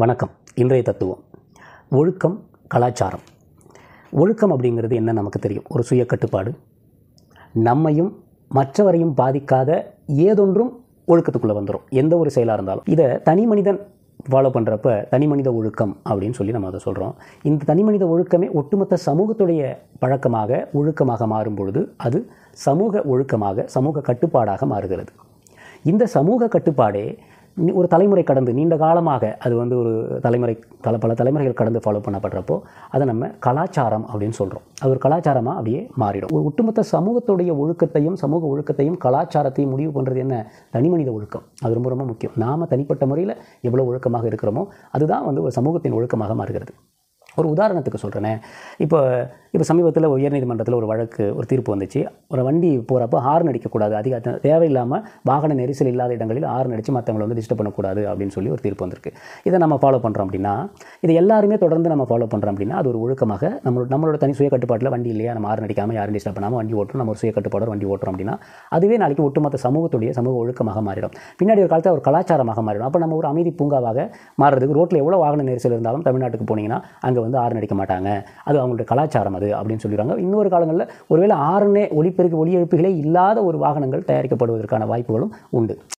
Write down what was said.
வணக்கம் இன்றைய தத்துவம் ஒழுக்கம் கலாச்சாரம் ஒழுக்கம் அப்படிங்கிறது என்ன நமக்கு தெரியும் ஒரு சுய கட்டுப்பாடு நம்மையும் மற்றவரையும் பாதிக்காத ஏதொன்றும் ஒழுக்கத்துக்குள்ளே வந்துடும் எந்த ஒரு செயலாக இருந்தாலும் இதை தனி மனிதன் ஃபாலோ பண்ணுறப்ப தனி மனித ஒழுக்கம் அப்படின்னு சொல்லி நம்ம அதை சொல்கிறோம் இந்த தனி மனித ஒழுக்கமே ஒட்டுமொத்த சமூகத்துடைய பழக்கமாக ஒழுக்கமாக மாறும் பொழுது அது சமூக ஒழுக்கமாக சமூக கட்டுப்பாடாக மாறுகிறது இந்த சமூக கட்டுப்பாடே ஒரு தலைமுறை கடந்து நீண்ட காலமாக அது வந்து ஒரு தலைமுறை தல பல தலைமுறைகள் கடந்து ஃபாலோ பண்ணப்படுறப்போ அதை நம்ம கலாச்சாரம் அப்படின்னு சொல்கிறோம் அது ஒரு கலாச்சாரமாக அப்படியே மாறிடும் ஒரு ஒட்டுமொத்த சமூகத்துடைய ஒழுக்கத்தையும் சமூக ஒழுக்கத்தையும் கலாச்சாரத்தையும் முடிவு பண்ணுறது என்ன தனிமனித ஒழுக்கம் அது ரொம்ப ரொம்ப முக்கியம் நாம் தனிப்பட்ட முறையில் எவ்வளோ ஒழுக்கமாக இருக்கிறோமோ அதுதான் வந்து ஒரு சமூகத்தின் ஒழுக்கமாக மாறுகிறது ஒரு உதாரணத்துக்கு சொல்கிறேனே இப்போ இப்போ சமீபத்தில் உயர்நீதிமன்றத்தில் ஒரு வழக்கு ஒரு தீர்ப்பு வந்துச்சு ஒரு வண்டி போகிறப்போ ஹார்ன் அடிக்கக்கூடாது அதிக தேவையில்லாமல் வாகன நெரிசல் இல்லாத இடங்களில் ஹார்ன் அடித்து மற்றவங்களை வந்து டிஸ்டர்ப் பண்ணக்கூடாது அப்படின்னு சொல்லி ஒரு தீர்ப்பு வந்திருக்கு இதை நம்ம ஃபாலோ பண்ணுறோம் அப்படின்னா இது எல்லாருமே தொடர்ந்து நம்ம ஃபாலோ பண்ணுறோம் அப்படின்னா அது ஒரு ஒழுக்கமாக நம்மளோட நம்மளோட தனி சுய கட்டுப்பாட்டில் வண்டி இல்லையா நம்ம ஹார்ன் அடிக்காமல் யாரும் டிஸ்டர்ப் பண்ணாமல் வண்டி ஓட்டுறோம் நம்ம ஒரு சுய கட்டுப்பாடு வண்டி ஓட்டுறோம் அப்படின்னா அதுவே நாளைக்கு ஒட்டுமொத்த சமூகத்துடைய சமூக ஒழுக்கமாக மாறிடும் பின்னாடி ஒரு காலத்தில் ஒரு கலாச்சாரமாக மாறிடும் அப்போ நம்ம ஒரு அமைதி பூங்காவாக மாறுறதுக்கு ரோட்டில் எவ்வளோ வாகன நெரிசல் இருந்தாலும் தமிழ்நாட்டுக்கு போனீங்கன்னா அங்கே வந்து ஆறு அடிக்க மாட்டாங்க அது அவங்களுடைய கலாச்சாரம் அது அப்படின்னு சொல்லிடுறாங்க இன்னொரு காலங்களில் ஒருவேளை ஆறுனே ஒளிப்பெருக்கு எழுப்புகளே இல்லாத ஒரு வாகனங்கள் தயாரிக்கப்படுவதற்கான வாய்ப்புகளும் உண்டு